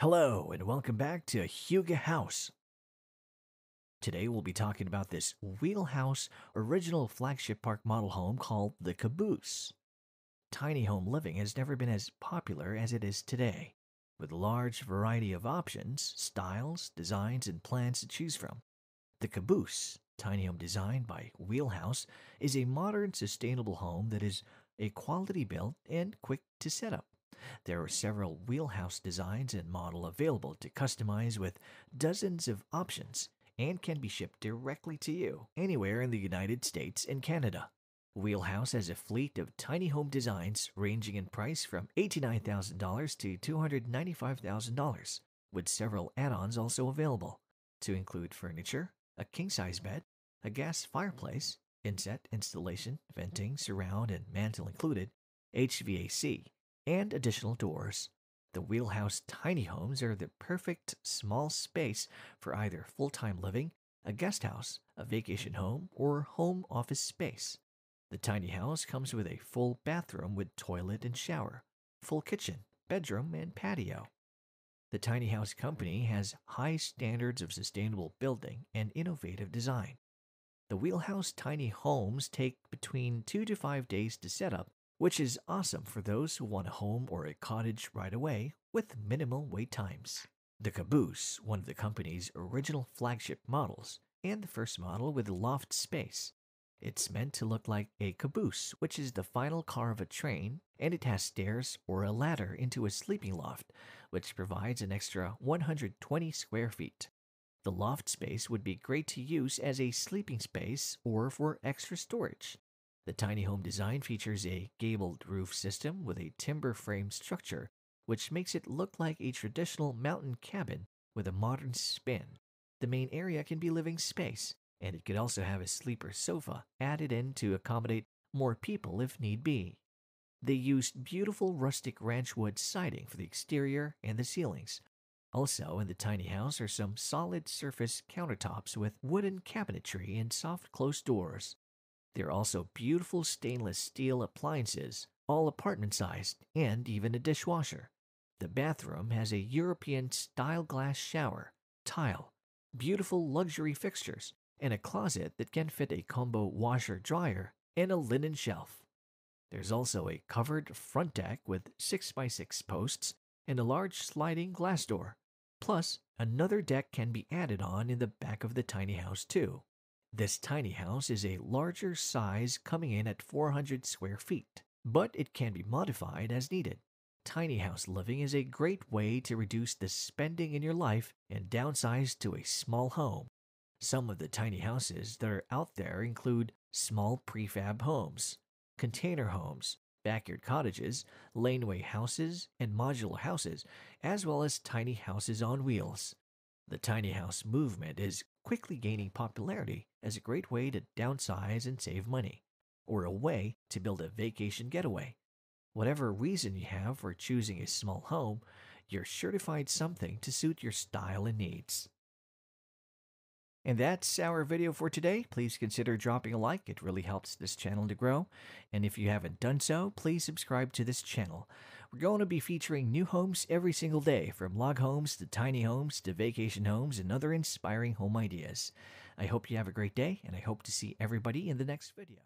Hello, and welcome back to Huga House. Today we'll be talking about this wheelhouse original flagship park model home called the Caboose. Tiny home living has never been as popular as it is today, with a large variety of options, styles, designs, and plans to choose from. The Caboose, tiny home designed by Wheelhouse, is a modern sustainable home that is a quality built and quick to set up. There are several wheelhouse designs and model available to customize with dozens of options and can be shipped directly to you anywhere in the United States and Canada. Wheelhouse has a fleet of tiny home designs ranging in price from $89,000 to $295,000, with several add ons also available to include furniture, a king size bed, a gas fireplace, inset installation, venting, surround, and mantle included, HVAC, and additional doors. The wheelhouse tiny homes are the perfect small space for either full time living, a guest house, a vacation home, or home office space. The tiny house comes with a full bathroom with toilet and shower, full kitchen, bedroom, and patio. The tiny house company has high standards of sustainable building and innovative design. The wheelhouse tiny homes take between two to five days to set up which is awesome for those who want a home or a cottage right away with minimal wait times. The Caboose, one of the company's original flagship models, and the first model with loft space. It's meant to look like a caboose, which is the final car of a train, and it has stairs or a ladder into a sleeping loft, which provides an extra 120 square feet. The loft space would be great to use as a sleeping space or for extra storage. The tiny home design features a gabled roof system with a timber frame structure, which makes it look like a traditional mountain cabin with a modern spin. The main area can be living space, and it could also have a sleeper sofa added in to accommodate more people if need be. They used beautiful rustic ranch wood siding for the exterior and the ceilings. Also, in the tiny house are some solid surface countertops with wooden cabinetry and soft closed doors. There are also beautiful stainless steel appliances, all apartment sized, and even a dishwasher. The bathroom has a European style glass shower, tile, beautiful luxury fixtures, and a closet that can fit a combo washer dryer and a linen shelf. There's also a covered front deck with 6x6 posts and a large sliding glass door. Plus, another deck can be added on in the back of the tiny house, too, this tiny house is a larger size coming in at 400 square feet, but it can be modified as needed. Tiny house living is a great way to reduce the spending in your life and downsize to a small home. Some of the tiny houses that are out there include small prefab homes, container homes, backyard cottages, laneway houses, and modular houses, as well as tiny houses on wheels. The tiny house movement is quickly gaining popularity as a great way to downsize and save money, or a way to build a vacation getaway. Whatever reason you have for choosing a small home, you're sure to find something to suit your style and needs. And that's our video for today. Please consider dropping a like. It really helps this channel to grow. And if you haven't done so, please subscribe to this channel. We're going to be featuring new homes every single day, from log homes to tiny homes to vacation homes and other inspiring home ideas. I hope you have a great day, and I hope to see everybody in the next video.